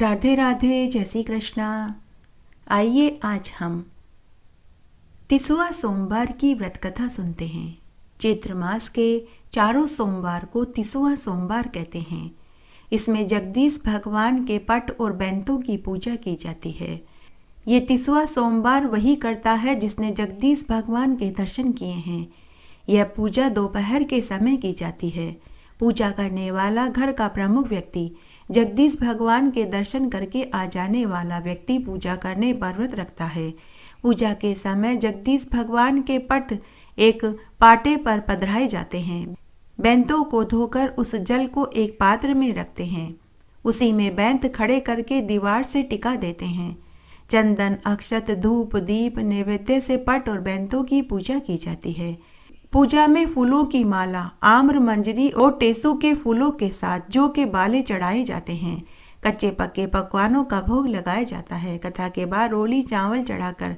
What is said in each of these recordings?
राधे राधे जय श्री कृष्णा आइए आज हम तिसवा सोमवार की व्रत कथा सुनते हैं चैत्र मास के चारों सोमवार को तिसवा सोमवार कहते हैं इसमें जगदीश भगवान के पट और बैंतों की पूजा की जाती है ये तिसवा सोमवार वही करता है जिसने जगदीश भगवान के दर्शन किए हैं यह पूजा दोपहर के समय की जाती है पूजा करने वाला घर का प्रमुख व्यक्ति जगदीश भगवान के दर्शन करके आ जाने वाला व्यक्ति पूजा करने पर व्रत रखता है पूजा के समय जगदीश भगवान के पट एक पाटे पर पधराए जाते हैं बैंतों को धोकर उस जल को एक पात्र में रखते हैं उसी में बैंत खड़े करके दीवार से टिका देते हैं चंदन अक्षत धूप दीप नैवेद्य से पट और बैंतों की पूजा की जाती है पूजा में फूलों की माला आम्र मंजरी और टेसू के फूलों के साथ जो के बाले चढ़ाए जाते हैं कच्चे पक्के पकवानों का भोग लगाया जाता है कथा के बाद रोली चावल चढ़ाकर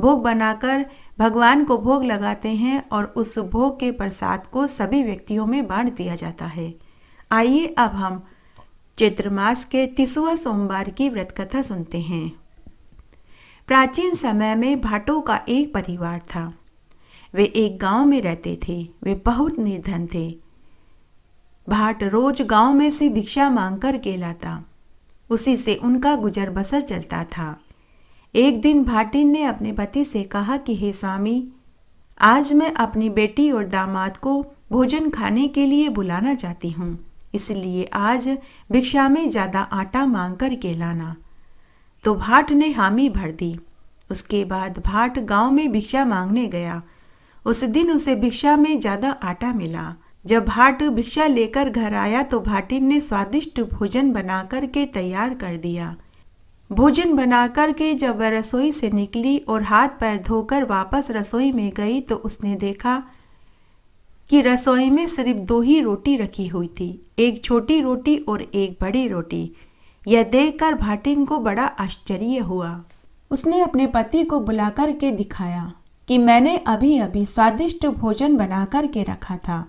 भोग बनाकर भगवान को भोग लगाते हैं और उस भोग के प्रसाद को सभी व्यक्तियों में बांट दिया जाता है आइए अब हम चैत्र मास के तीसवा सोमवार की व्रत कथा सुनते हैं प्राचीन समय में भाटों का एक परिवार था वे एक गांव में रहते थे वे बहुत निर्धन थे भाट रोज गांव में से भिक्षा मांग कर के लाता उसी से उनका गुजर बसर चलता था एक दिन भाटिन ने अपने पति से कहा कि हे स्वामी आज मैं अपनी बेटी और दामाद को भोजन खाने के लिए बुलाना चाहती हूँ इसलिए आज भिक्षा में ज़्यादा आटा मांग कर के लाना तो भाट ने हामी भर दी उसके बाद भाट गांव में भिक्षा मांगने गया उस दिन उसे भिक्षा में ज्यादा आटा मिला जब भाट भिक्षा लेकर घर आया तो भाटिन ने स्वादिष्ट भोजन बना कर के तैयार कर दिया भोजन बना कर के जब वह रसोई से निकली और हाथ पैर धोकर वापस रसोई में गई तो उसने देखा कि रसोई में सिर्फ दो ही रोटी रखी हुई थी एक छोटी रोटी और एक बड़ी रोटी यह देखकर भाटिन को बड़ा आश्चर्य हुआ उसने अपने पति को बुला करके दिखाया कि मैंने अभी अभी स्वादिष्ट भोजन बना कर के रखा था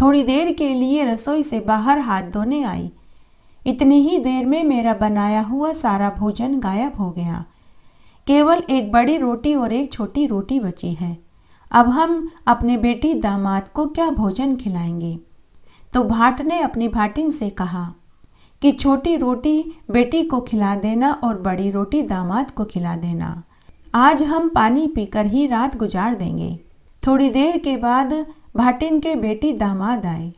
थोड़ी देर के लिए रसोई से बाहर हाथ धोने आई इतनी ही देर में मेरा बनाया हुआ सारा भोजन गायब हो गया केवल एक बड़ी रोटी और एक छोटी रोटी बची है अब हम अपने बेटी दामाद को क्या भोजन खिलाएंगे तो भाट ने अपनी भाटिन से कहा कि छोटी रोटी बेटी को खिला देना और बड़ी रोटी दामाद को खिला देना आज हम पानी पीकर ही रात गुजार देंगे थोड़ी देर के बाद भाटिन के बेटी दामाद आए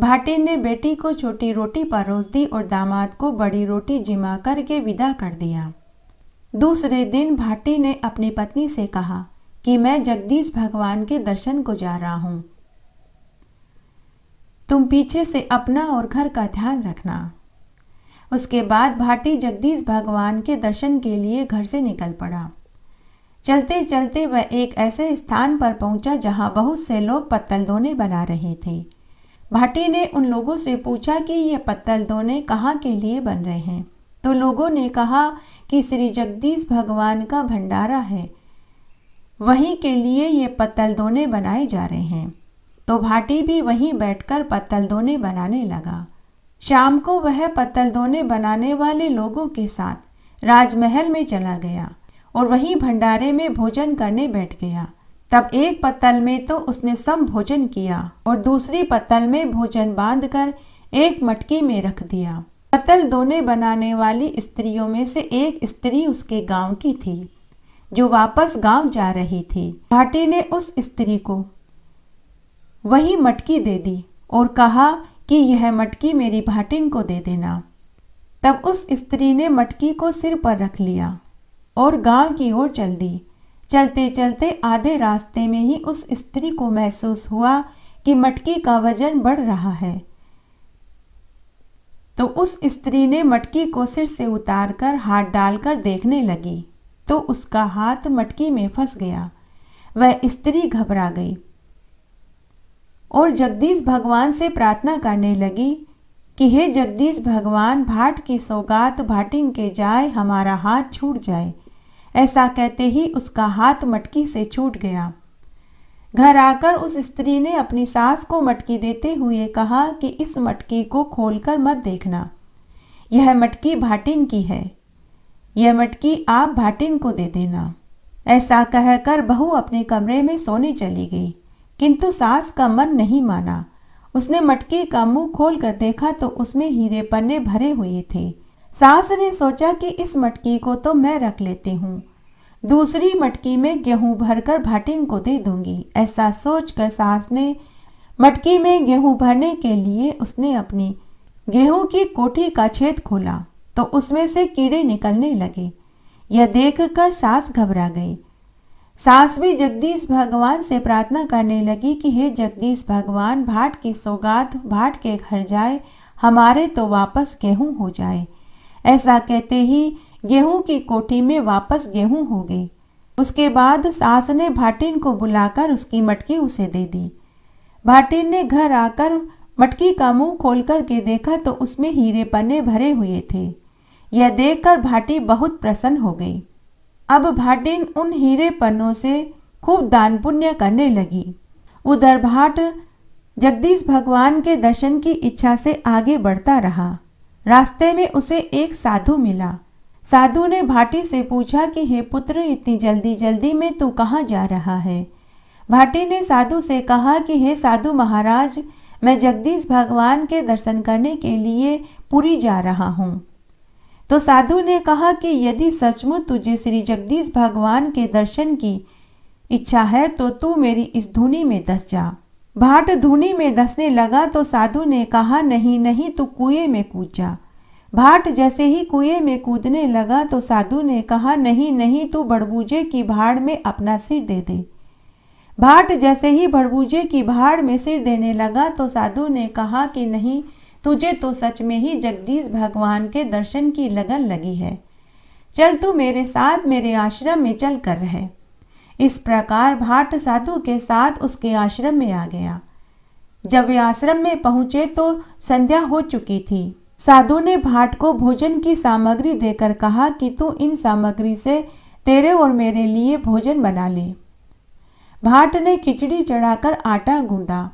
भाटिन ने बेटी को छोटी रोटी परोस दी और दामाद को बड़ी रोटी जिमा करके विदा कर दिया दूसरे दिन भाटी ने अपनी पत्नी से कहा कि मैं जगदीश भगवान के दर्शन को जा रहा हूँ तुम पीछे से अपना और घर का ध्यान रखना उसके बाद भाटी जगदीश भगवान के दर्शन के लिए घर से निकल पड़ा चलते चलते वह एक ऐसे स्थान पर पहुंचा जहां बहुत से लोग पत्तल दोने बना रहे थे भाटी ने उन लोगों से पूछा कि ये पत्तल दोने कहाँ के लिए बन रहे हैं तो लोगों ने कहा कि श्री जगदीश भगवान का भंडारा है वहीं के लिए ये पत्तल दोने बनाए जा रहे हैं तो भाटी भी वहीं बैठकर पत्तल दोने बनाने लगा शाम को वह पत्तल दोने बनाने वाले लोगों के साथ राजमहल में चला गया और वहीं भंडारे में भोजन करने बैठ गया तब एक पत्तल में तो उसने सम भोजन किया और दूसरी पत्तल में भोजन बांध कर एक मटकी में रख दिया पत्तल दोने बनाने वाली स्त्रियों में से एक स्त्री उसके गांव की थी जो वापस गांव जा रही थी भाटी ने उस स्त्री को वही मटकी दे दी और कहा कि यह मटकी मेरी भाटिन को दे देना तब उस स्त्री ने मटकी को सिर पर रख लिया और गांव की ओर चल दी चलते चलते आधे रास्ते में ही उस स्त्री को महसूस हुआ कि मटकी का वजन बढ़ रहा है तो उस स्त्री ने मटकी को सिर से उतारकर हाथ डालकर देखने लगी तो उसका हाथ मटकी में फंस गया वह स्त्री घबरा गई और जगदीश भगवान से प्रार्थना करने लगी कि हे जगदीश भगवान भाट की सौगात भाटिंग के जाए हमारा हाथ छूट जाए ऐसा कहते ही उसका हाथ मटकी से छूट गया घर आकर उस स्त्री ने अपनी सास को मटकी देते हुए कहा कि इस मटकी को खोलकर मत देखना यह मटकी भाटिन की है यह मटकी आप भाटिन को दे देना ऐसा कहकर बहू अपने कमरे में सोने चली गई किंतु सास का मन नहीं माना उसने मटकी का मुंह खोलकर देखा तो उसमें हीरे पन्ने भरे हुए थे सास ने सोचा कि इस मटकी को तो मैं रख लेती हूँ दूसरी मटकी में गेहूं भरकर भाटिन को दे दूंगी ऐसा सोचकर सास ने मटकी में गेहूं भरने के लिए उसने अपनी गेहूं की कोठी का छेद खोला तो उसमें से कीड़े निकलने लगे यह देखकर सास घबरा गई सास भी जगदीश भगवान से प्रार्थना करने लगी कि हे जगदीश भगवान भाट की सौगात भाट के घर जाए हमारे तो वापस गेहूं हो जाए ऐसा कहते ही गेहूं की कोठी में वापस गेहूं हो गई उसके बाद सास ने भाटिन को बुलाकर उसकी मटकी उसे दे दी भाटिन ने घर आकर मटकी का मुंह खोल करके देखा तो उसमें हीरे पन्ने भरे हुए थे यह देखकर भाटी बहुत प्रसन्न हो गई अब भाटिन उन हीरे पन्नों से खूब दान पुण्य करने लगी उधर भाट जगदीश भगवान के दर्शन की इच्छा से आगे बढ़ता रहा रास्ते में उसे एक साधु मिला साधु ने भाटी से पूछा कि हे पुत्र इतनी जल्दी जल्दी में तू कहाँ जा रहा है भाटी ने साधु से कहा कि हे साधु महाराज मैं जगदीश भगवान के दर्शन करने के लिए पुरी जा रहा हूँ तो साधु ने कहा कि यदि सचमुच तुझे श्री जगदीश भगवान के दर्शन की इच्छा है तो तू मेरी इस धुनी में दस जा भाट धुनी में धसने लगा तो साधु ने कहा नहीं नहीं तू तो कुएं में कूद जा भाट जैसे ही कुएं में कूदने लगा तो साधु ने कहा नहीं नहीं तू तो बड़बूजे की भाड़ में अपना सिर दे दे भाट जैसे ही भड़बूजे की भाड़ में सिर देने लगा तो साधु ने कहा कि नहीं तुझे तो सच में ही जगदीश भगवान के दर्शन की लगन लगी है चल तू मेरे साथ मेरे आश्रम में चल कर रहे इस प्रकार भाट साधु के साथ उसके आश्रम में आ गया जब वे आश्रम में पहुंचे तो संध्या हो चुकी थी साधु ने भाट को भोजन की सामग्री देकर कहा कि तू इन सामग्री से तेरे और मेरे लिए भोजन बना ले भाट ने खिचड़ी चढ़ाकर आटा गूंदा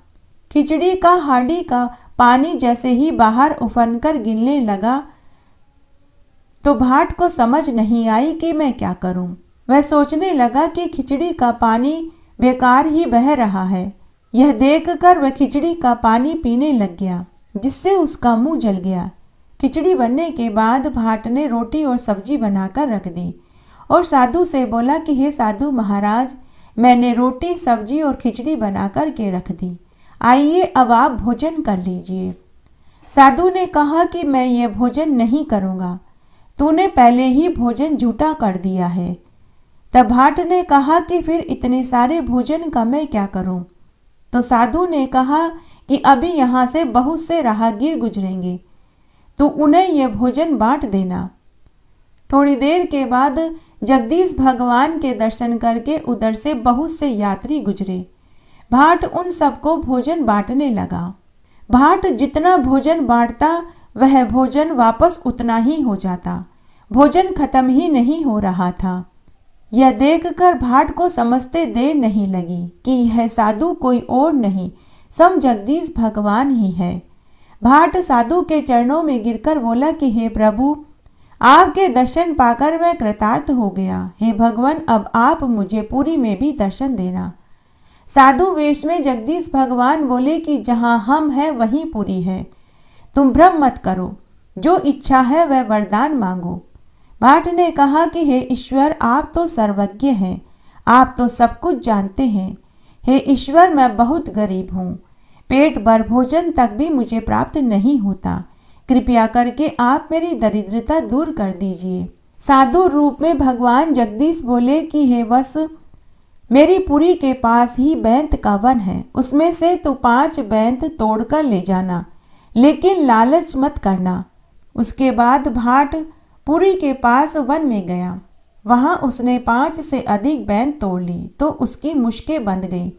खिचड़ी का हाडी का पानी जैसे ही बाहर उफन कर गिरने लगा तो भाट को समझ नहीं आई कि मैं क्या करूं। वह सोचने लगा कि खिचड़ी का पानी बेकार ही बह रहा है यह देखकर वह खिचड़ी का पानी पीने लग गया जिससे उसका मुंह जल गया खिचड़ी बनने के बाद भाट ने रोटी और सब्जी बनाकर रख दी और साधु से बोला कि हे साधु महाराज मैंने रोटी सब्जी और खिचड़ी बनाकर के रख दी आइए अब आप भोजन कर लीजिए साधु ने कहा कि मैं ये भोजन नहीं करूँगा तूने पहले ही भोजन झूठा कर दिया है तब भाट ने कहा कि फिर इतने सारे भोजन का मैं क्या करूं? तो साधु ने कहा कि अभी यहाँ से बहुत से राहगीर गुजरेंगे तो उन्हें यह भोजन बांट देना थोड़ी देर के बाद जगदीश भगवान के दर्शन करके उधर से बहुत से यात्री गुजरे भाट उन सबको भोजन बांटने लगा भाट जितना भोजन बांटता वह भोजन वापस उतना ही हो जाता भोजन खत्म ही नहीं हो रहा था यह देखकर भाट को समझते देर नहीं लगी कि यह साधु कोई और नहीं सम जगदीश भगवान ही है भाट साधु के चरणों में गिरकर बोला कि हे प्रभु आपके दर्शन पाकर मैं कृतार्थ हो गया हे भगवान अब आप मुझे पूरी में भी दर्शन देना साधु वेश में जगदीश भगवान बोले कि जहाँ हम हैं वहीं पूरी है तुम भ्रम मत करो जो इच्छा है वह वरदान मांगो भट्ट ने कहा कि हे ईश्वर आप तो सर्वज्ञ हैं आप तो सब कुछ जानते हैं हे ईश्वर मैं बहुत गरीब हूँ पेट भर भोजन तक भी मुझे प्राप्त नहीं होता कृपया करके आप मेरी दरिद्रता दूर कर दीजिए साधु रूप में भगवान जगदीश बोले कि हे बस मेरी पुरी के पास ही बैंत का वन है उसमें से तो पांच बैंत तोड़कर ले जाना लेकिन लालच मत करना उसके बाद भाट पुरी के पास वन में गया वहाँ उसने पाँच से अधिक बैन तोड़ ली तो उसकी मुश्कें बंध गई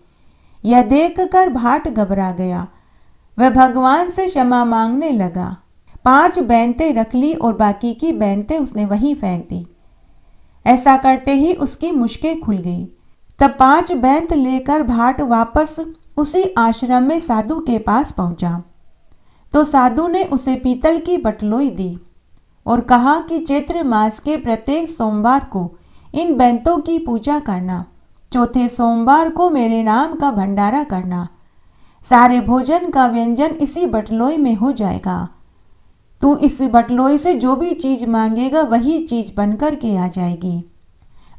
यह देखकर भाट घबरा गया वह भगवान से क्षमा मांगने लगा पांच बैनते रख ली और बाकी की बैनते उसने वहीं फेंक दी ऐसा करते ही उसकी मुश्कें खुल गई तब पांच बैंत लेकर भाट वापस उसी आश्रम में साधु के पास पहुंचा तो साधु ने उसे पीतल की बटलोई दी और कहा कि चैत्र मास के प्रत्येक सोमवार को इन बैंतों की पूजा करना चौथे सोमवार को मेरे नाम का भंडारा करना सारे भोजन का व्यंजन इसी बटलोई में हो जाएगा तू इस बटलोई से जो भी चीज मांगेगा वही चीज बनकर के आ जाएगी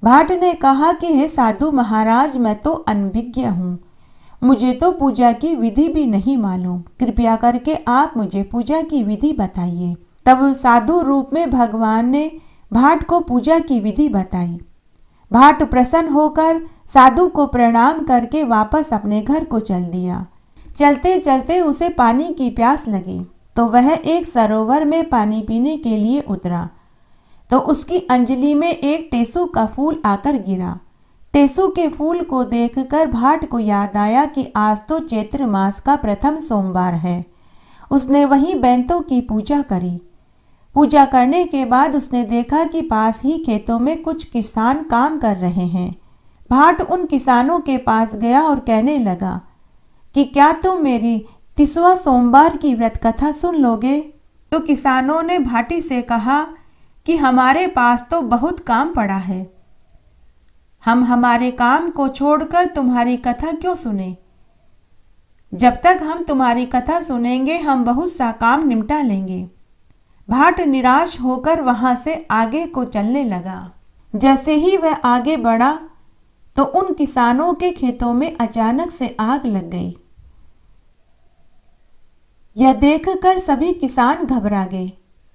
भाट ने कहा कि हे साधु महाराज मैं तो अनभिज्ञ हूँ मुझे तो पूजा की विधि भी नहीं मालूम कृपया करके आप मुझे पूजा की विधि बताइए तब साधु रूप में भगवान ने भाट को पूजा की विधि बताई भाट प्रसन्न होकर साधु को प्रणाम करके वापस अपने घर को चल दिया चलते चलते उसे पानी की प्यास लगी तो वह एक सरोवर में पानी पीने के लिए उतरा तो उसकी अंजलि में एक टेसु का फूल आकर गिरा टेसु के फूल को देखकर भाट को याद आया कि आज तो चैत्र मास का प्रथम सोमवार है उसने वहीं बैंतों की पूजा करी पूजा करने के बाद उसने देखा कि पास ही खेतों में कुछ किसान काम कर रहे हैं भाट उन किसानों के पास गया और कहने लगा कि क्या तुम मेरी तीसवा सोमवार की व्रत कथा सुन लोगे तो किसानों ने भाटी से कहा कि हमारे पास तो बहुत काम पड़ा है हम हमारे काम को छोड़कर तुम्हारी कथा क्यों सुने जब तक हम तुम्हारी कथा सुनेंगे हम बहुत सा काम निपटा लेंगे भाट निराश होकर वहां से आगे को चलने लगा जैसे ही वह आगे बढ़ा तो उन किसानों के खेतों में अचानक से आग लग गई यह देखकर सभी किसान घबरा गए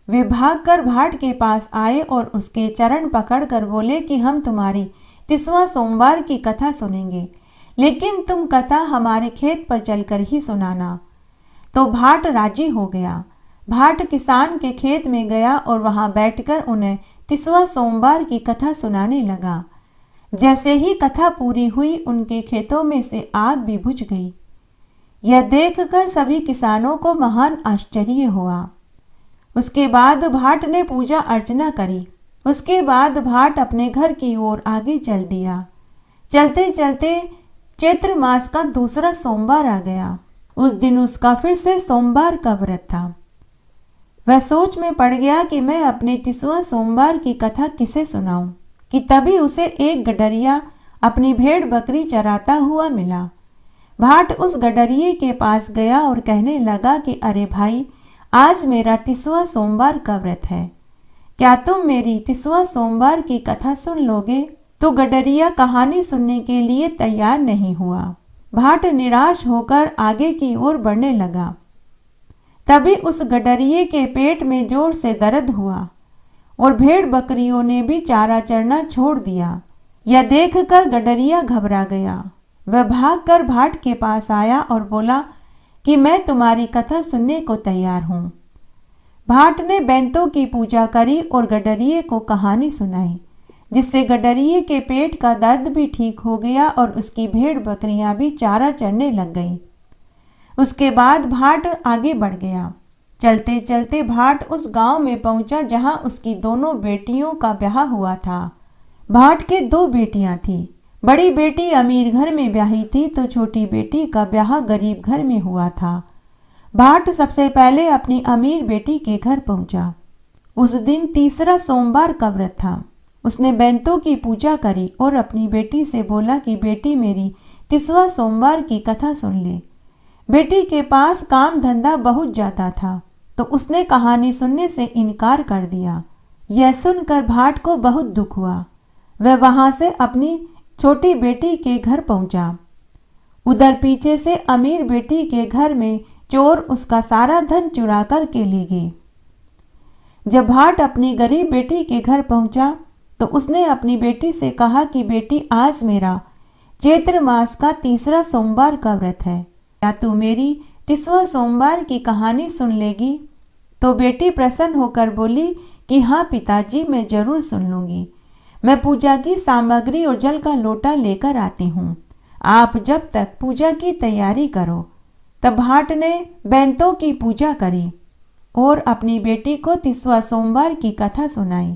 वे कर भाट के पास आए और उसके चरण पकड़कर बोले कि हम तुम्हारी तिसवा सोमवार की कथा सुनेंगे लेकिन तुम कथा हमारे खेत पर चलकर ही सुनाना तो भाट राजी हो गया भाट किसान के खेत में गया और वहां बैठकर उन्हें तिसवा सोमवार की कथा सुनाने लगा जैसे ही कथा पूरी हुई उनके खेतों में से आग भी बुझ गई यह देखकर सभी किसानों को महान आश्चर्य हुआ उसके बाद भाट ने पूजा अर्चना करी उसके बाद भाट अपने घर की ओर आगे चल दिया चलते चलते चैत्र मास का दूसरा सोमवार आ गया उस दिन उसका फिर से सोमवार का व्रत था वह सोच में पड़ गया कि मैं अपने तिसुआ सोमवार की कथा किसे सुनाऊं कि तभी उसे एक गडरिया अपनी भेड़ बकरी चराता हुआ मिला भाट उस गडरिये के पास गया और कहने लगा कि अरे भाई आज मेरा तिसुआ सोमवार का व्रत है क्या तुम मेरी तिसुआ सोमवार की कथा सुन लोगे तो गडरिया कहानी सुनने के लिए तैयार नहीं हुआ भाट निराश होकर आगे की ओर बढ़ने लगा तभी उस गडरिए के पेट में जोर से दर्द हुआ और भेड़ बकरियों ने भी चारा चढ़ना छोड़ दिया यह देखकर गडरिया घबरा गया वह भागकर भाट के पास आया और बोला कि मैं तुम्हारी कथा सुनने को तैयार हूँ भाट ने बैंतों की पूजा करी और गडरिए को कहानी सुनाई जिससे गडरिए के पेट का दर्द भी ठीक हो गया और उसकी भेड़ बकरियाँ भी चारा चढ़ने लग गई उसके बाद भाट आगे बढ़ गया चलते चलते भाट उस गांव में पहुंचा जहां उसकी दोनों बेटियों का ब्याह हुआ था भाट के दो बेटियां थीं बड़ी बेटी अमीर घर में ब्याही थी तो छोटी बेटी का ब्याह गरीब घर में हुआ था भाट सबसे पहले अपनी अमीर बेटी के घर पहुंचा उस दिन तीसरा सोमवार का व्रत था उसने बैंतों की पूजा करी और अपनी बेटी से बोला कि बेटी मेरी तीसवा सोमवार की कथा सुन ले बेटी के पास काम धंधा बहुत ज़्यादा था तो उसने कहानी सुनने से इनकार कर दिया यह सुनकर भाट को बहुत दुख हुआ वह वहां से अपनी छोटी बेटी के घर पहुँचा उधर पीछे से अमीर बेटी के घर में चोर उसका सारा धन चुरा कर के ले गए जब भाट अपनी गरीब बेटी के घर पहुंचा तो उसने अपनी बेटी से कहा कि बेटी आज मेरा चैत्र मास का तीसरा सोमवार का व्रत है क्या तू मेरी तिसवा सोमवार की कहानी सुन लेगी तो बेटी प्रसन्न होकर बोली कि हाँ पिताजी मैं ज़रूर सुन लूँगी मैं पूजा की सामग्री और जल का लोटा लेकर आती हूँ आप जब तक पूजा की तैयारी करो तब भाट ने बैंतों की पूजा करी और अपनी बेटी को तिसवा सोमवार की कथा सुनाई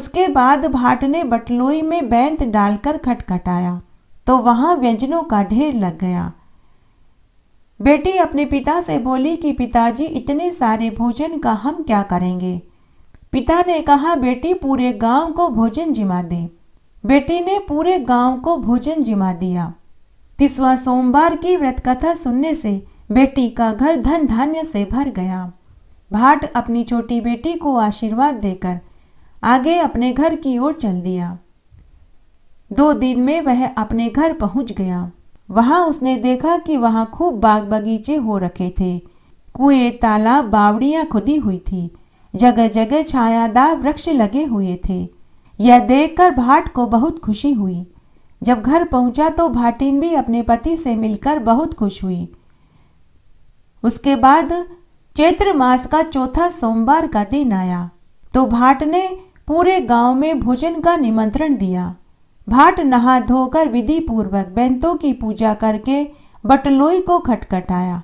उसके बाद भाट ने बटलोई में बैंत डालकर खटखटाया तो वहाँ व्यंजनों का ढेर लग गया बेटी अपने पिता से बोली कि पिताजी इतने सारे भोजन का हम क्या करेंगे पिता ने कहा बेटी पूरे गांव को भोजन जिमा दे बेटी ने पूरे गांव को भोजन जिमा दिया तिसवा सोमवार की व्रत कथा सुनने से बेटी का घर धन धान्य से भर गया भाट अपनी छोटी बेटी को आशीर्वाद देकर आगे अपने घर की ओर चल दिया दो दिन में वह अपने घर पहुंच गया वहाँ उसने देखा कि वहाँ खूब बाग बगीचे हो रखे थे कुएं तालाब बावड़ियाँ खुदी हुई थी जगह जगह छायादार वृक्ष लगे हुए थे यह देखकर भाट को बहुत खुशी हुई जब घर पहुंचा तो भाटिन भी अपने पति से मिलकर बहुत खुश हुई उसके बाद चैत्र मास का चौथा सोमवार का दिन आया तो भाट ने पूरे गांव में भोजन का निमंत्रण दिया भाट नहा धोकर विधि पूर्वक बैंतों की पूजा करके बटलोई को खटखटाया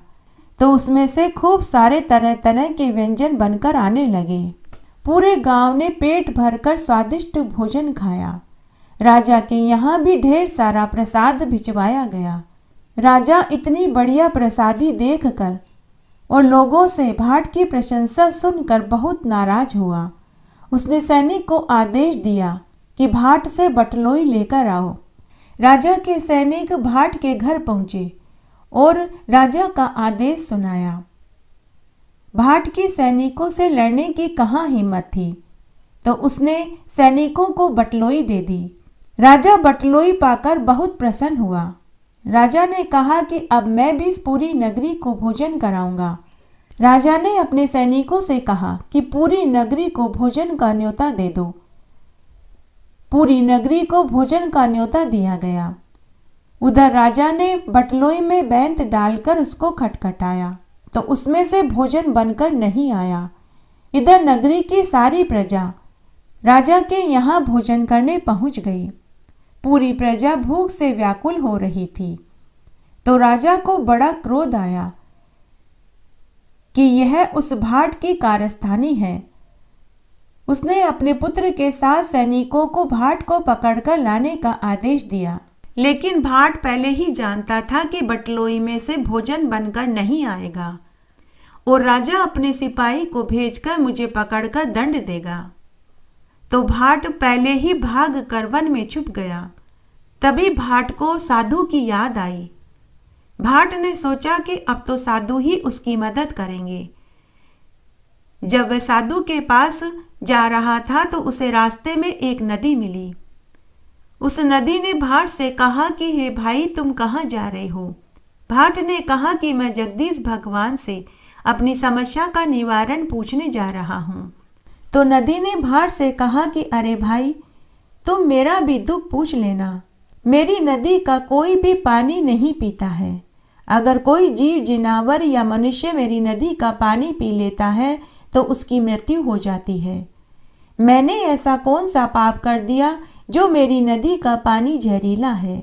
तो उसमें से खूब सारे तरह तरह के व्यंजन बनकर आने लगे पूरे गांव ने पेट भरकर स्वादिष्ट भोजन खाया राजा के यहाँ भी ढेर सारा प्रसाद भिजवाया गया राजा इतनी बढ़िया प्रसादी देख कर और लोगों से भाट की प्रशंसा सुनकर बहुत नाराज हुआ उसने सैनिक को आदेश दिया कि भाट से बटलोई लेकर आओ राजा के सैनिक भाट के घर पहुंचे और राजा का आदेश सुनाया भाट के सैनिकों से लड़ने की कहाँ हिम्मत थी तो उसने सैनिकों को बटलोई दे दी राजा बटलोई पाकर बहुत प्रसन्न हुआ राजा ने कहा कि अब मैं भी इस पूरी नगरी को भोजन कराऊंगा राजा ने अपने सैनिकों से कहा कि पूरी नगरी को भोजन का न्योता दे दो पूरी नगरी को भोजन का न्योता दिया गया उधर राजा ने बटलोई में बैंत डालकर उसको खटखटाया तो उसमें से भोजन बनकर नहीं आया इधर नगरी की सारी प्रजा राजा के यहाँ भोजन करने पहुँच गई पूरी प्रजा भूख से व्याकुल हो रही थी तो राजा को बड़ा क्रोध आया कि यह उस भाट की कारस्थानी है उसने अपने पुत्र के साथ सैनिकों को भाट को पकड़कर लाने का आदेश दिया लेकिन भाट पहले ही जानता था कि बटलोई में से भोजन बनकर नहीं आएगा और राजा अपने सिपाही को भेजकर मुझे पकड़कर दंड देगा तो भाट पहले ही भाग कर वन में छुप गया तभी भाट को साधु की याद आई भाट ने सोचा कि अब तो साधु ही उसकी मदद करेंगे जब वह साधु के पास जा रहा था तो उसे रास्ते में एक नदी मिली उस नदी ने भाट से कहा कि हे भाई तुम कहाँ जा रहे हो भाट ने कहा कि मैं जगदीश भगवान से अपनी समस्या का निवारण पूछने जा रहा हूँ तो नदी ने भाट से कहा कि अरे भाई तुम मेरा भी दुख पूछ लेना मेरी नदी का कोई भी पानी नहीं पीता है अगर कोई जीव जिनावर या मनुष्य मेरी नदी का पानी पी लेता है तो उसकी मृत्यु हो जाती है मैंने ऐसा कौन सा पाप कर दिया जो मेरी नदी का पानी जहरीला है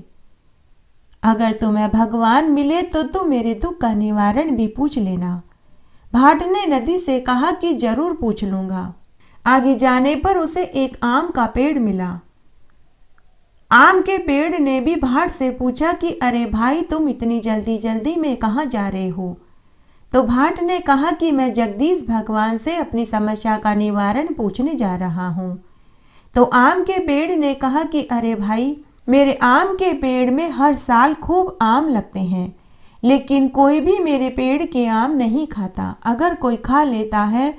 अगर तुम्हें भगवान मिले तो तुम मेरे दुख का निवारण भी पूछ लेना भाट ने नदी से कहा कि जरूर पूछ लूंगा आगे जाने पर उसे एक आम का पेड़ मिला आम के पेड़ ने भी भाट से पूछा कि अरे भाई तुम इतनी जल्दी जल्दी में कहा जा रहे हो तो भाट ने कहा कि मैं जगदीश भगवान से अपनी समस्या का निवारण पूछने जा रहा हूँ तो आम के पेड़ ने कहा कि अरे भाई मेरे आम के पेड़ में हर साल खूब आम लगते हैं लेकिन कोई भी मेरे पेड़ के आम नहीं खाता अगर कोई खा लेता है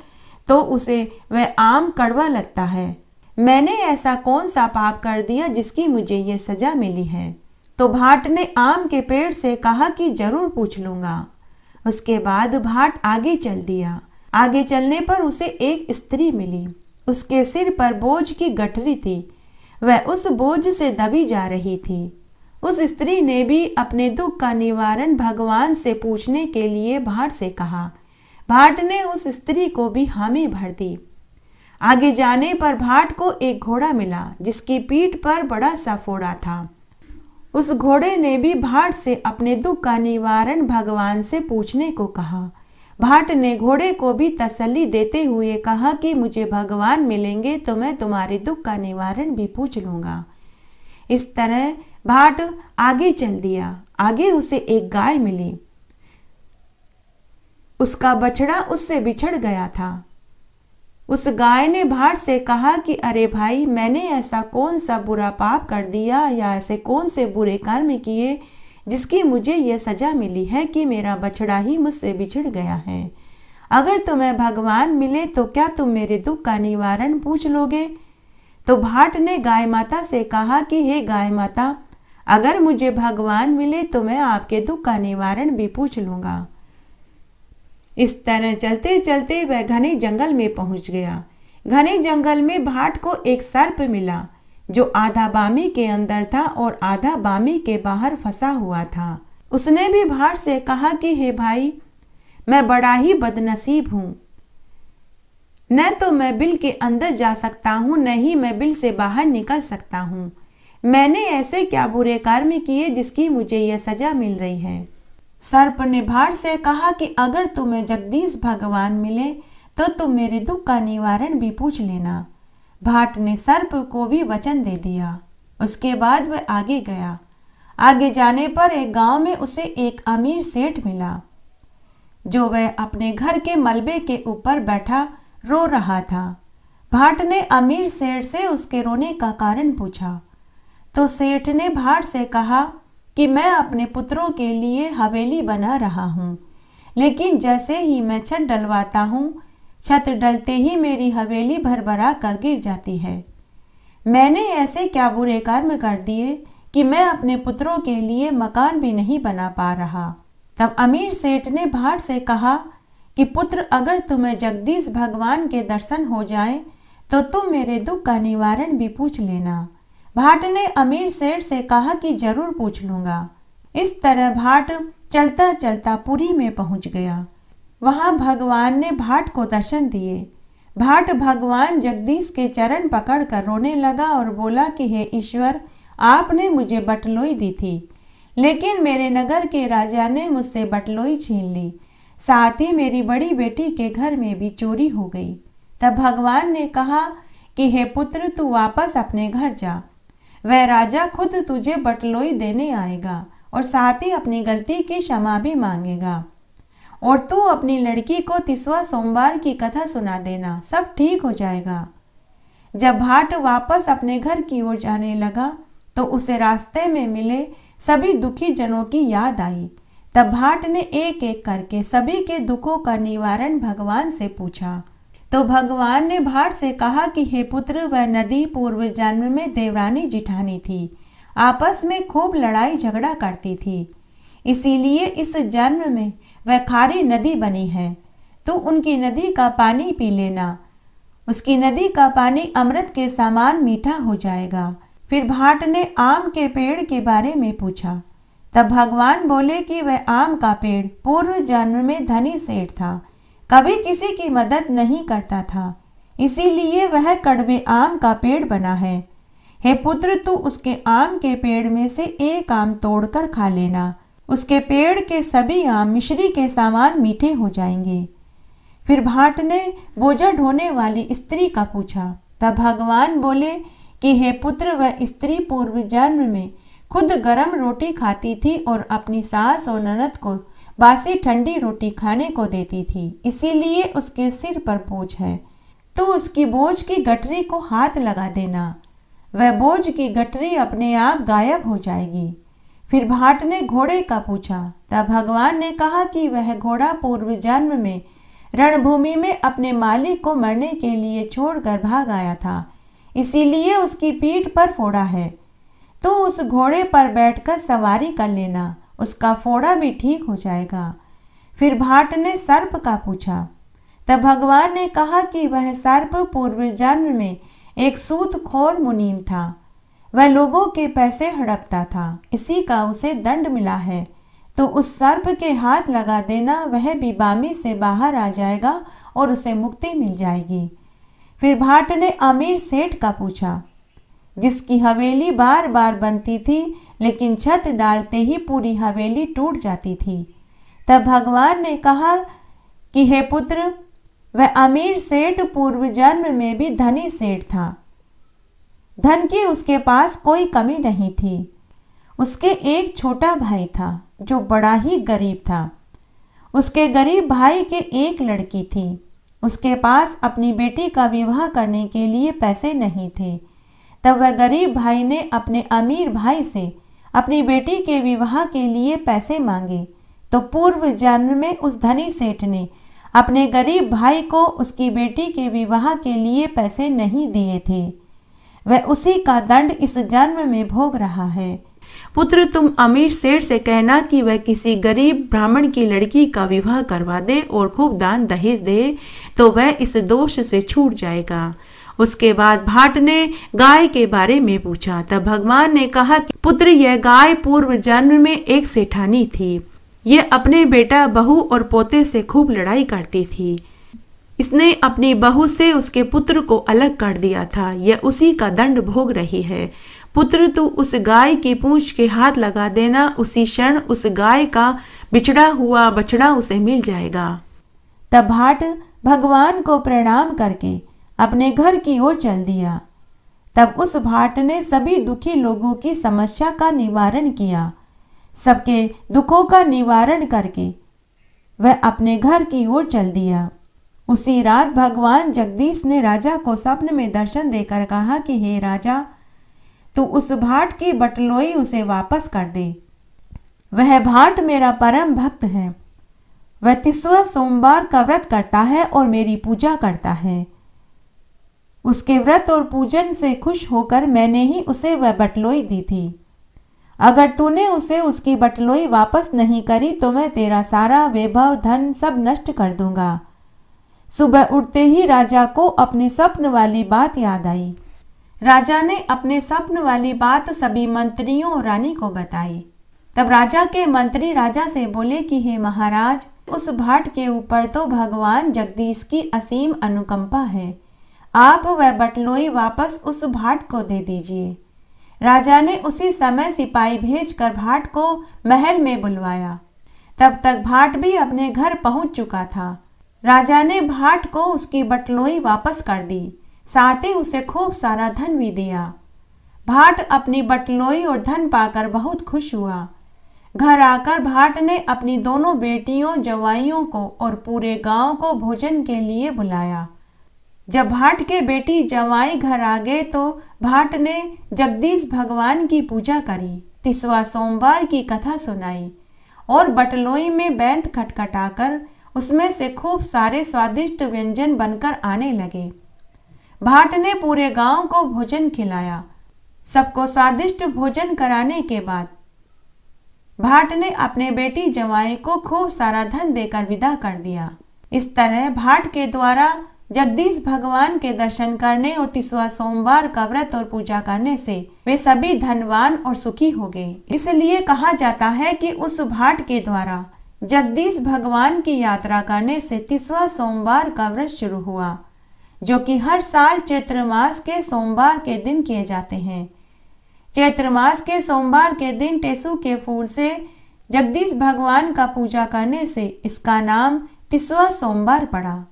तो उसे वह आम कड़वा लगता है मैंने ऐसा कौन सा पाप कर दिया जिसकी मुझे ये सज़ा मिली है तो भाट ने आम के पेड़ से कहा कि ज़रूर पूछ लूँगा उसके बाद भाट आगे चल दिया आगे चलने पर उसे एक स्त्री मिली उसके सिर पर बोझ की गठरी थी वह उस बोझ से दबी जा रही थी उस स्त्री ने भी अपने दुख का निवारण भगवान से पूछने के लिए भाट से कहा भाट ने उस स्त्री को भी हामी भर दी आगे जाने पर भाट को एक घोड़ा मिला जिसकी पीठ पर बड़ा सा फोड़ा था उस घोड़े ने भी भाट से अपने दुख का निवारण भगवान से पूछने को कहा भाट ने घोड़े को भी तसल्ली देते हुए कहा कि मुझे भगवान मिलेंगे तो मैं तुम्हारे दुख का निवारण भी पूछ लूंगा इस तरह भाट आगे चल दिया आगे उसे एक गाय मिली उसका बछड़ा उससे बिछड़ गया था उस गाय ने भाट से कहा कि अरे भाई मैंने ऐसा कौन सा बुरा पाप कर दिया या ऐसे कौन से बुरे कर्म किए जिसकी मुझे यह सज़ा मिली है कि मेरा बछड़ा ही मुझसे बिछड़ गया है अगर तुम्हें भगवान मिले तो क्या तुम मेरे दुख का निवारण पूछ लोगे तो भाट ने गाय माता से कहा कि हे गाय माता अगर मुझे भगवान मिले तो मैं आपके दुख का निवारण भी पूछ लूँगा इस तरह चलते चलते वह घने जंगल में पहुंच गया घने जंगल में भाट को एक सर्प मिला जो आधा बामी के अंदर था और आधा बामी के बाहर फंसा हुआ था उसने भी भाट से कहा कि हे भाई मैं बड़ा ही बदनसीब हूँ न तो मैं बिल के अंदर जा सकता हूँ न ही मैं बिल से बाहर निकल सकता हूँ मैंने ऐसे क्या बुरे कर्म किए जिसकी मुझे यह सज़ा मिल रही है सर्प ने भार से कहा कि अगर तुम्हें जगदीश भगवान मिले तो तुम मेरे दुख का निवारण भी पूछ लेना भाट ने सर्प को भी वचन दे दिया उसके बाद वह आगे गया आगे जाने पर एक गांव में उसे एक अमीर सेठ मिला जो वह अपने घर के मलबे के ऊपर बैठा रो रहा था भाट ने अमीर सेठ से उसके रोने का कारण पूछा तो सेठ ने भाट से कहा कि मैं अपने पुत्रों के लिए हवेली बना रहा हूँ लेकिन जैसे ही मैं छत डलवाता हूँ छत डलते ही मेरी हवेली भरभरा कर गिर जाती है मैंने ऐसे क्या बुरे कर्म कर दिए कि मैं अपने पुत्रों के लिए मकान भी नहीं बना पा रहा तब अमीर सेठ ने भाट से कहा कि पुत्र अगर तुम्हें जगदीश भगवान के दर्शन हो जाए तो तुम मेरे दुख का निवारण भी पूछ लेना भाट ने अमीर सेठ से कहा कि जरूर पूछ लूँगा इस तरह भाट चलता चलता पुरी में पहुंच गया वहां भगवान ने भाट को दर्शन दिए भाट भगवान जगदीश के चरण पकड़कर रोने लगा और बोला कि हे ईश्वर आपने मुझे बटलोई दी थी लेकिन मेरे नगर के राजा ने मुझसे बटलोई छीन ली साथ ही मेरी बड़ी बेटी के घर में भी चोरी हो गई तब भगवान ने कहा कि हे पुत्र तू वापस अपने घर जा वह राजा खुद तुझे बटलोई देने आएगा और साथ ही अपनी गलती की क्षमा भी मांगेगा और तू अपनी लड़की को तिसवा सोमवार की कथा सुना देना सब ठीक हो जाएगा जब भाट वापस अपने घर की ओर जाने लगा तो उसे रास्ते में मिले सभी दुखी जनों की याद आई तब भाट ने एक एक करके सभी के दुखों का निवारण भगवान से पूछा तो भगवान ने भाट से कहा कि हे पुत्र वह नदी पूर्व जन्म में देवरानी जिठानी थी आपस में खूब लड़ाई झगड़ा करती थी इसीलिए इस जन्म में वह खारी नदी बनी है तो उनकी नदी का पानी पी लेना उसकी नदी का पानी अमृत के समान मीठा हो जाएगा फिर भाट ने आम के पेड़ के बारे में पूछा तब भगवान बोले कि वह आम का पेड़ पूर्व जन्म में धनी सेठ था कभी किसी की मदद नहीं करता था इसीलिए वह कड़वे आम का पेड़ बना है हे पुत्र तू उसके आम के पेड़ में से एक आम तोड़कर खा लेना उसके पेड़ के सभी आम मिश्री के सामान मीठे हो जाएंगे फिर भाट ने बोझा ढोने वाली स्त्री का पूछा तब भगवान बोले कि हे पुत्र वह स्त्री पूर्व जन्म में खुद गरम रोटी खाती थी और अपनी सास और ननद को बासी ठंडी रोटी खाने को देती थी इसीलिए उसके सिर पर बोझ है तो उसकी बोझ की गठरी को हाथ लगा देना वह बोझ की गठरी अपने आप गायब हो जाएगी फिर भाट ने घोड़े का पूछा तब भगवान ने कहा कि वह घोड़ा पूर्व जन्म में रणभूमि में अपने मालिक को मरने के लिए छोड़कर भाग आया था इसीलिए उसकी पीठ पर फोड़ा है तो उस घोड़े पर बैठकर सवारी कर लेना उसका फोड़ा भी ठीक हो जाएगा फिर भाट ने सर्प का पूछा तब भगवान ने कहा कि वह सर्प पूर्व जन्म में एक खोर मुनीम था वह लोगों के पैसे हड़पता था इसी का उसे दंड मिला है तो उस सर्प के हाथ लगा देना वह भी बामी से बाहर आ जाएगा और उसे मुक्ति मिल जाएगी फिर भाट ने अमीर सेठ का पूछा जिसकी हवेली बार बार बनती थी लेकिन छत डालते ही पूरी हवेली टूट जाती थी तब भगवान ने कहा कि हे पुत्र वह अमीर सेठ पूर्व जन्म में भी धनी सेठ था धन की उसके पास कोई कमी नहीं थी उसके एक छोटा भाई था जो बड़ा ही गरीब था उसके गरीब भाई के एक लड़की थी उसके पास अपनी बेटी का विवाह करने के लिए पैसे नहीं थे तब वह गरीब भाई ने अपने अमीर भाई से अपनी बेटी के विवाह के लिए पैसे मांगे तो पूर्व जन्म में उस धनी सेठ ने अपने गरीब भाई को उसकी बेटी के विवाह के लिए पैसे नहीं दिए थे वह उसी का दंड इस जन्म में भोग रहा है पुत्र तुम अमीर सेठ से कहना कि वह किसी गरीब ब्राह्मण की लड़की का विवाह करवा दे और खूब दान दहेज दे तो वह इस दोष से छूट जाएगा उसके बाद भाट ने गाय के बारे में पूछा तब भगवान ने कहा कि पुत्र यह गाय पूर्व जन्म में एक सेठानी थी ये अपने बेटा बहू और पोते से खूब लड़ाई करती थी इसने अपनी बहू से उसके पुत्र को अलग कर दिया था यह उसी का दंड भोग रही है पुत्र तू उस गाय की पूंछ के हाथ लगा देना उसी क्षण उस गाय का बिछड़ा हुआ बछड़ा उसे मिल जाएगा तब भाट भगवान को प्रणाम करके अपने घर की ओर चल दिया तब उस भाट ने सभी दुखी लोगों की समस्या का निवारण किया सबके दुखों का निवारण करके वह अपने घर की ओर चल दिया उसी रात भगवान जगदीश ने राजा को स्वप्न में दर्शन देकर कहा कि हे राजा तू उस भाट की बटलोई उसे वापस कर दे वह भाट मेरा परम भक्त है वह तिस्व सोमवार का व्रत करता है और मेरी पूजा करता है उसके व्रत और पूजन से खुश होकर मैंने ही उसे वह बटलोई दी थी अगर तूने उसे उसकी बटलोई वापस नहीं करी तो मैं तेरा सारा वैभव धन सब नष्ट कर दूंगा सुबह उठते ही राजा को अपने स्वप्न वाली बात याद आई राजा ने अपने स्वप्न वाली बात सभी मंत्रियों और रानी को बताई तब राजा के मंत्री राजा से बोले कि हे महाराज उस भाट के ऊपर तो भगवान जगदीश की असीम अनुकंपा है आप वह बटलोई वापस उस भाट को दे दीजिए राजा ने उसी समय सिपाही भेजकर भाट को महल में बुलवाया तब तक भाट भी अपने घर पहुंच चुका था राजा ने भाट को उसकी बटलोई वापस कर दी साथ ही उसे खूब सारा धन भी दिया भाट अपनी बटलोई और धन पाकर बहुत खुश हुआ घर आकर भाट ने अपनी दोनों बेटियों जवाइयों को और पूरे गांव को भोजन के लिए बुलाया जब भाट के बेटी जवाई घर आ गए तो भाट ने जगदीश भगवान की पूजा करी तिसवा सोमवार की कथा सुनाई और बटलोई में बैंत खटखटाकर उसमें से खूब सारे स्वादिष्ट व्यंजन बनकर आने लगे भाट ने पूरे गांव को भोजन खिलाया सबको स्वादिष्ट भोजन कराने के बाद भाट ने अपने बेटी जवाई को खूब सारा धन देकर विदा कर दिया इस तरह भाट के द्वारा जगदीश भगवान के दर्शन करने और तीसवा सोमवार का व्रत और पूजा करने से वे सभी धनवान और सुखी हो गए इसलिए कहा जाता है कि उस भाट के द्वारा जगदीश भगवान की यात्रा करने से तीसवा सोमवार का व्रत शुरू हुआ जो कि हर साल चैत्र मास के सोमवार के दिन किए जाते हैं चैत्र मास के सोमवार के दिन टेसु के फूल से जगदीश भगवान का पूजा करने से इसका नाम तिसवा सोमवार पड़ा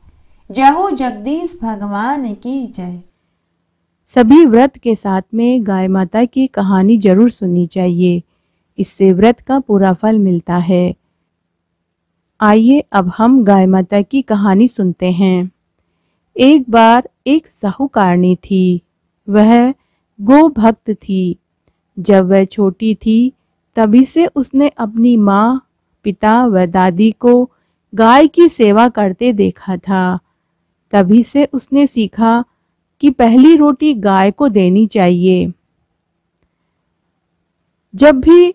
जय हो जगदीश भगवान की जय सभी व्रत के साथ में गाय माता की कहानी जरूर सुननी चाहिए इससे व्रत का पूरा फल मिलता है आइए अब हम गाय माता की कहानी सुनते हैं एक बार एक साहूकारनी थी वह गो भक्त थी जब वह छोटी थी तभी से उसने अपनी माँ पिता व दादी को गाय की सेवा करते देखा था तभी से उसने सीखा कि पहली रोटी गाय को देनी चाहिए जब भी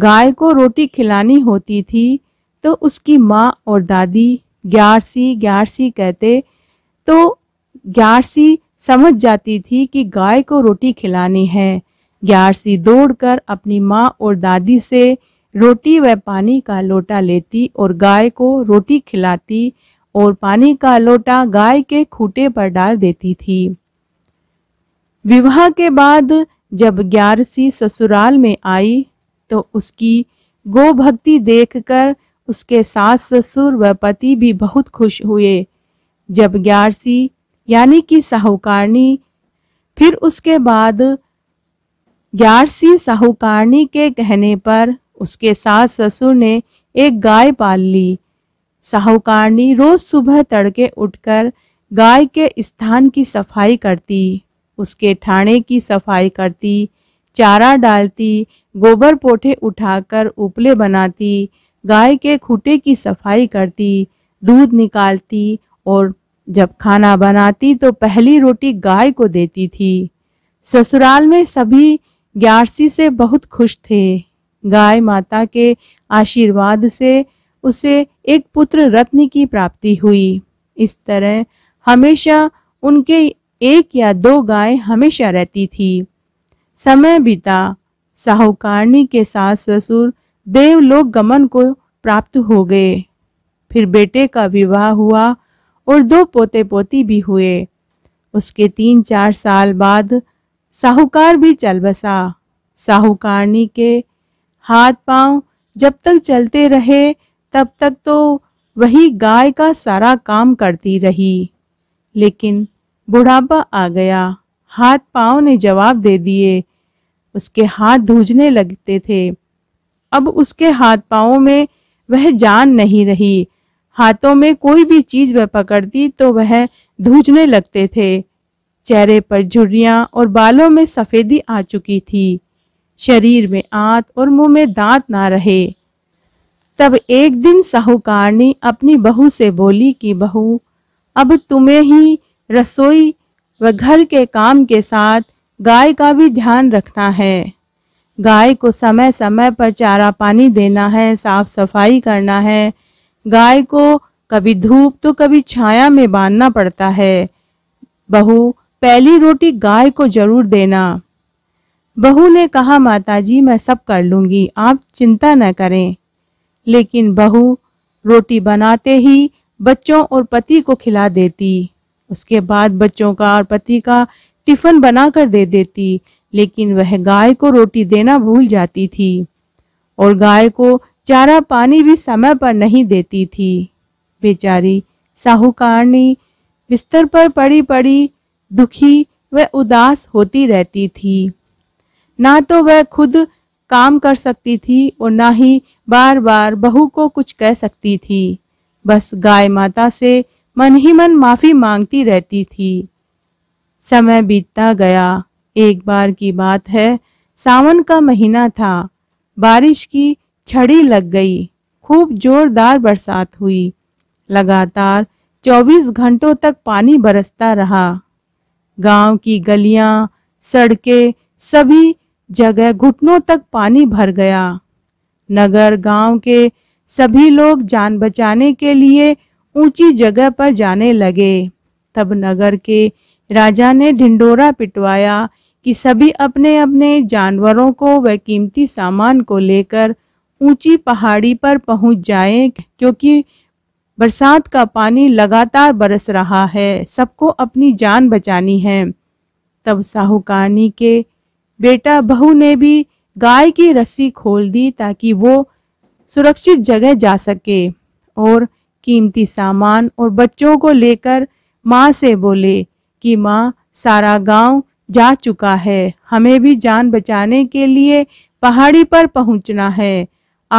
गाय को रोटी खिलानी होती थी तो उसकी माँ और दादी ग्यारसी ग्यारसी कहते तो ग्यारसी समझ जाती थी कि गाय को रोटी खिलानी है ग्यारसी दौड़कर अपनी माँ और दादी से रोटी व पानी का लोटा लेती और गाय को रोटी खिलाती और पानी का लोटा गाय के खूटे पर डाल देती थी विवाह के बाद जब ग्यारसी ससुराल में आई तो उसकी गोभक्ति देखकर उसके सास ससुर व पति भी बहुत खुश हुए जब ग्यारसी यानी कि साहूकारनी फिर उसके बाद ग्यारसी साहूकारनी के कहने पर उसके सास ससुर ने एक गाय पाल ली साहूकारनी रोज सुबह तड़के उठकर गाय के स्थान की सफाई करती उसके ठाणे की सफाई करती चारा डालती गोबर पोठे उठाकर उपले बनाती गाय के खूटे की सफाई करती दूध निकालती और जब खाना बनाती तो पहली रोटी गाय को देती थी ससुराल में सभी ग्यारसी से बहुत खुश थे गाय माता के आशीर्वाद से उसे एक पुत्र रत्न की प्राप्ति हुई इस तरह हमेशा उनके एक या दो गाय हमेशा रहती थी समय बीता साहूकारणी के सास ससुर देवलोक गमन को प्राप्त हो गए फिर बेटे का विवाह हुआ और दो पोते पोती भी हुए उसके तीन चार साल बाद साहूकार भी चल बसा साहूकारणी के हाथ पांव जब तक चलते रहे तब तक तो वही गाय का सारा काम करती रही लेकिन बुढ़ापा आ गया हाथ पाँव ने जवाब दे दिए उसके हाथ धूझने लगते थे अब उसके हाथ पाँव में वह जान नहीं रही हाथों में कोई भी चीज वह पकड़ती तो वह धूझने लगते थे चेहरे पर झुर्रियाँ और बालों में सफ़ेदी आ चुकी थी शरीर में आंत और मुंह में दांत ना रहे तब एक दिन साहूकारनी अपनी बहू से बोली कि बहू अब तुम्हें ही रसोई व घर के काम के साथ गाय का भी ध्यान रखना है गाय को समय समय पर चारा पानी देना है साफ सफाई करना है गाय को कभी धूप तो कभी छाया में बांधना पड़ता है बहू पहली रोटी गाय को जरूर देना बहू ने कहा माताजी मैं सब कर लूँगी आप चिंता न करें लेकिन बहू रोटी बनाते ही बच्चों और पति को खिला देती उसके बाद बच्चों का और पति का टिफिन बना कर दे देती लेकिन वह गाय को रोटी देना भूल जाती थी और गाय को चारा पानी भी समय पर नहीं देती थी बेचारी साहूकारनी बिस्तर पर पड़ी पड़ी दुखी व उदास होती रहती थी ना तो वह खुद काम कर सकती थी और ना ही बार बार बहू को कुछ कह सकती थी बस गाय माता से मन ही मन माफी मांगती रहती थी समय बीतता गया एक बार की बात है सावन का महीना था बारिश की छड़ी लग गई खूब जोरदार बरसात हुई लगातार 24 घंटों तक पानी बरसता रहा गांव की गलियां, सड़कें सभी जगह घुटनों तक पानी भर गया नगर गांव के सभी लोग जान बचाने के लिए ऊंची जगह पर जाने लगे तब नगर के राजा ने ढिंडोरा पिटवाया कि सभी अपने अपने जानवरों को व कीमती सामान को लेकर ऊंची पहाड़ी पर पहुंच जाएं क्योंकि बरसात का पानी लगातार बरस रहा है सबको अपनी जान बचानी है तब साहूकानी के बेटा बहू ने भी गाय की रस्सी खोल दी ताकि वो सुरक्षित जगह जा सके और कीमती सामान और बच्चों को लेकर माँ से बोले कि माँ सारा गांव जा चुका है हमें भी जान बचाने के लिए पहाड़ी पर पहुंचना है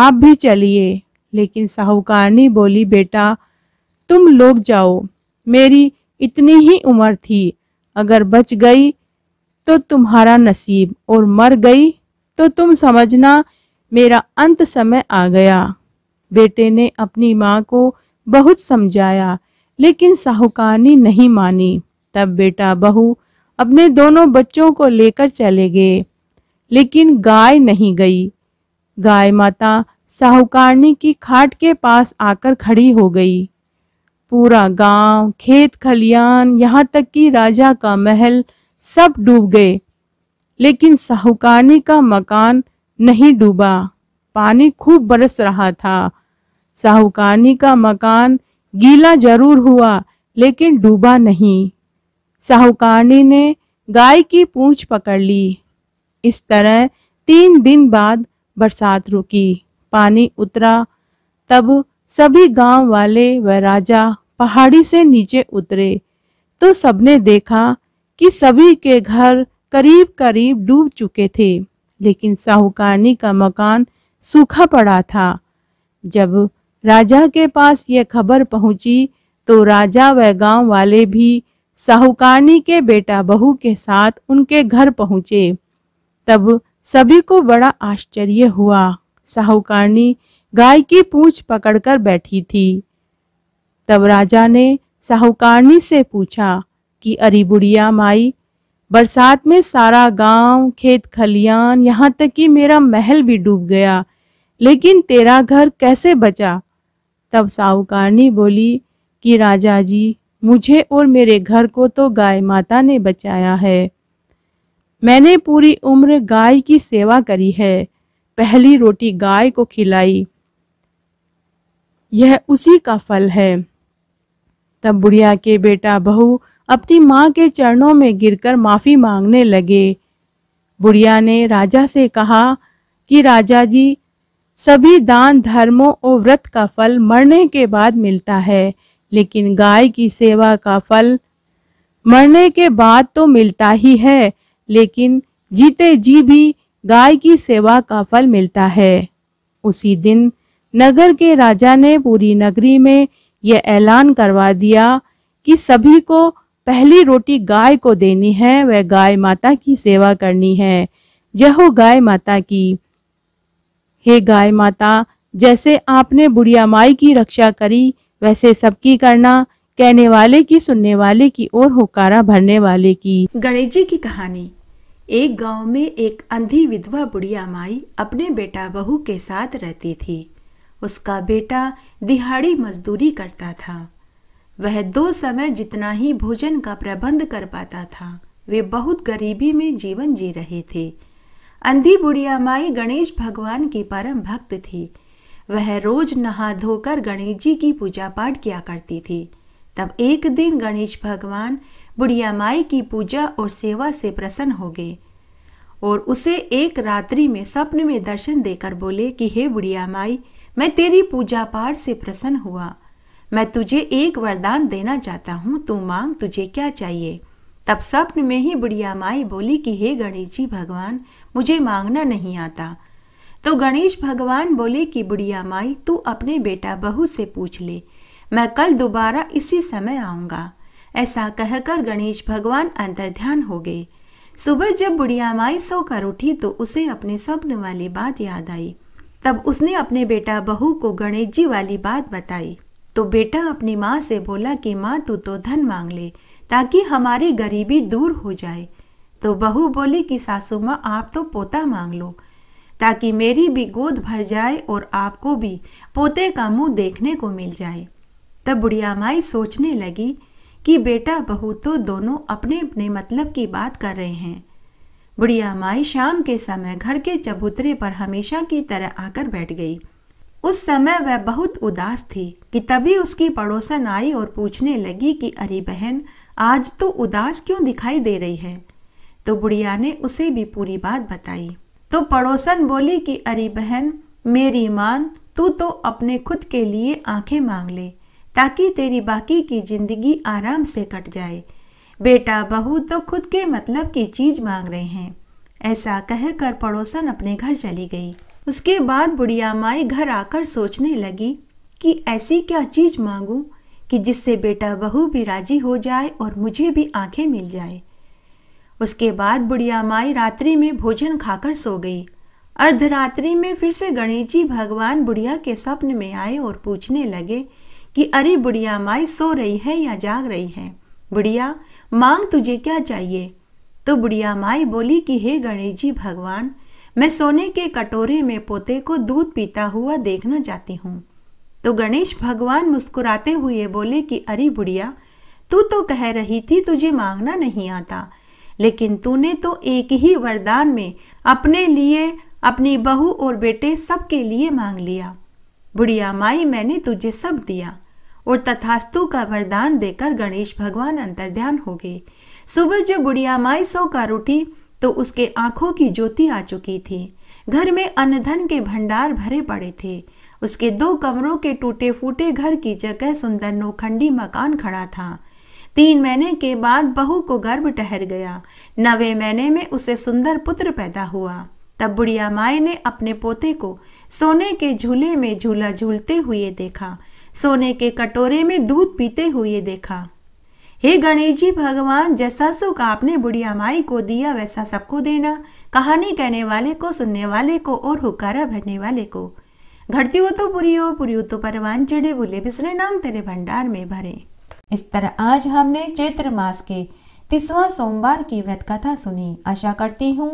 आप भी चलिए लेकिन साहूकारनी बोली बेटा तुम लोग जाओ मेरी इतनी ही उम्र थी अगर बच गई तो तुम्हारा नसीब और मर गई तो तुम समझना मेरा अंत समय आ गया बेटे ने अपनी माँ को बहुत समझाया लेकिन साहूकारनी नहीं मानी तब बेटा बहू अपने दोनों बच्चों को लेकर चले गए लेकिन गाय नहीं गई गाय माता साहूकारनी की खाट के पास आकर खड़ी हो गई पूरा गांव, खेत खलियान यहाँ तक कि राजा का महल सब डूब गए लेकिन साहूकानी का मकान नहीं डूबा पानी खूब बरस रहा था साहूकानी का मकान गीला जरूर हुआ लेकिन डूबा नहीं साहूकानी ने गाय की पूंछ पकड़ ली इस तरह तीन दिन बाद बरसात रुकी पानी उतरा तब सभी गांव वाले व राजा पहाड़ी से नीचे उतरे तो सबने देखा कि सभी के घर करीब करीब डूब चुके थे लेकिन साहूकारनी का मकान सूखा पड़ा था जब राजा के पास यह खबर पहुंची तो राजा व गांव वाले भी साहूकारनी के बेटा बहू के साथ उनके घर पहुंचे तब सभी को बड़ा आश्चर्य हुआ साहूकारनी गाय की पूंछ पकड़कर बैठी थी तब राजा ने साहूकारनी से पूछा की बुढ़िया माई बरसात में सारा गांव खेत खलियान यहाँ तक कि मेरा महल भी डूब गया लेकिन तेरा घर कैसे बचा तब साहूकारनी बोली कि राजा जी मुझे और मेरे घर को तो गाय माता ने बचाया है मैंने पूरी उम्र गाय की सेवा करी है पहली रोटी गाय को खिलाई यह उसी का फल है तब बुढ़िया के बेटा बहू अपनी माँ के चरणों में गिरकर माफ़ी मांगने लगे बुढ़िया ने राजा से कहा कि राजा जी सभी दान धर्मों और व्रत का फल मरने के बाद मिलता है लेकिन गाय की सेवा का फल मरने के बाद तो मिलता ही है लेकिन जीते जी भी गाय की सेवा का फल मिलता है उसी दिन नगर के राजा ने पूरी नगरी में यह ऐलान करवा दिया कि सभी को पहली रोटी गाय को देनी है वह गाय माता की सेवा करनी है जय हो गाय माता की हे गाय माता जैसे आपने बुढ़िया माई की रक्षा करी वैसे सबकी करना कहने वाले की सुनने वाले की और होकारा भरने वाले की गणेश जी की कहानी एक गांव में एक अंधी विधवा बुढ़िया माई अपने बेटा बहू के साथ रहती थी उसका बेटा दिहाड़ी मजदूरी करता था वह दो समय जितना ही भोजन का प्रबंध कर पाता था वे बहुत गरीबी में जीवन जी रहे थे अंधी बुढ़िया माई गणेश भगवान की परम भक्त थी वह रोज नहा धोकर गणेश जी की पूजा पाठ किया करती थी तब एक दिन गणेश भगवान बुढ़िया माई की पूजा और सेवा से प्रसन्न हो गए और उसे एक रात्रि में स्वप्न में दर्शन देकर बोले कि हे बुढ़िया माई मैं तेरी पूजा पाठ से प्रसन्न हुआ मैं तुझे एक वरदान देना चाहता हूँ तू मांग तुझे क्या चाहिए तब स्वप्न में ही बुढ़िया माई बोली कि हे गणेश जी भगवान मुझे मांगना नहीं आता तो गणेश भगवान बोले कि बुढ़िया माई तू अपने बेटा बहू से पूछ ले मैं कल दोबारा इसी समय आऊंगा ऐसा कहकर गणेश भगवान अंतर्ध्यान हो गए सुबह जब बुढ़िया माई सोकर उठी तो उसे अपने स्वप्न वाली बात याद आई तब उसने अपने बेटा बहू को गणेश जी वाली बात बताई तो बेटा अपनी माँ से बोला कि माँ तू तो धन मांग ले ताकि हमारी गरीबी दूर हो जाए तो बहू बोली कि सासू माँ आप तो पोता मांग लो ताकि मेरी भी गोद भर जाए और आपको भी पोते का मुंह देखने को मिल जाए तब बुढ़िया माई सोचने लगी कि बेटा बहू तो दोनों अपने अपने मतलब की बात कर रहे हैं बुढ़िया माई शाम के समय घर के चबूतरे पर हमेशा की तरह आकर बैठ गई उस समय वह बहुत उदास थी कि तभी उसकी पड़ोसन आई और पूछने लगी कि अरे बहन आज तो उदास क्यों दिखाई दे रही है तो बुढ़िया ने उसे भी पूरी बात बताई तो पड़ोसन बोली कि अरे बहन मेरी मान तू तो अपने खुद के लिए आंखें मांग ले ताकि तेरी बाकी की जिंदगी आराम से कट जाए बेटा बहू तो खुद के मतलब की चीज़ मांग रहे हैं ऐसा कहकर पड़ोसन अपने घर चली गई उसके बाद बुढ़िया माई घर आकर सोचने लगी कि ऐसी क्या चीज़ मांगू कि जिससे बेटा बहू भी राजी हो जाए और मुझे भी आंखें मिल जाए उसके बाद बुढ़िया माई रात्रि में भोजन खाकर सो गई अर्धरात्रि में फिर से गणेश जी भगवान बुढ़िया के स्वप्न में आए और पूछने लगे कि अरे बुढ़िया माई सो रही है या जाग रही है बुढ़िया मांग तुझे क्या चाहिए तो बुढ़िया माई बोली कि हे गणेश जी भगवान मैं सोने के कटोरे में पोते को दूध पीता हुआ देखना चाहती हूँ तो गणेश भगवान मुस्कुराते हुए बोले कि अरे बुढ़िया तू तो कह रही थी तुझे मांगना नहीं आता लेकिन तूने तो एक ही वरदान में अपने लिए अपनी बहू और बेटे सबके लिए मांग लिया बुढ़िया माई मैंने तुझे सब दिया और तथास्तु का वरदान देकर गणेश भगवान अंतर्ध्यान हो गए सुबह जब बुढ़िया माई सो कर उठी तो उसके आंखों की ज्योति आ चुकी थी घर में अन्नधन के भंडार भरे पड़े थे उसके दो कमरों के टूटे फूटे घर की जगह सुंदर नोखंडी मकान खड़ा था तीन महीने के बाद बहू को गर्भ ठहर गया नवे महीने में उसे सुंदर पुत्र पैदा हुआ तब बुढ़िया माए ने अपने पोते को सोने के झूले में झूला झूलते हुए देखा सोने के कटोरे में दूध पीते हुए देखा हे गणेश जी भगवान जैसा सुख आपने बुढ़िया माई को दिया वैसा सबको देना कहानी कहने वाले को सुनने वाले को और हुकारा भरने वाले को घटती हो तो पूरी हो पूरी हो तो परवान चढ़े बोले बिसरे नाम तेरे भंडार में भरे इस तरह आज हमने चैत्र मास के तीसवा सोमवार की व्रत कथा सुनी आशा करती हूँ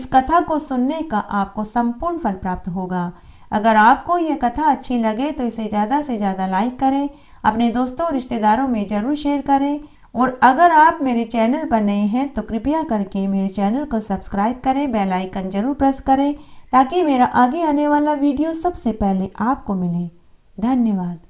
इस कथा को सुनने का आपको संपूर्ण फल प्राप्त होगा अगर आपको यह कथा अच्छी लगे तो इसे ज़्यादा से ज़्यादा लाइक करें अपने दोस्तों और रिश्तेदारों में ज़रूर शेयर करें और अगर आप मेरे चैनल पर नए हैं तो कृपया करके मेरे चैनल को सब्सक्राइब करें बेल आइकन ज़रूर प्रेस करें ताकि मेरा आगे आने वाला वीडियो सबसे पहले आपको मिले धन्यवाद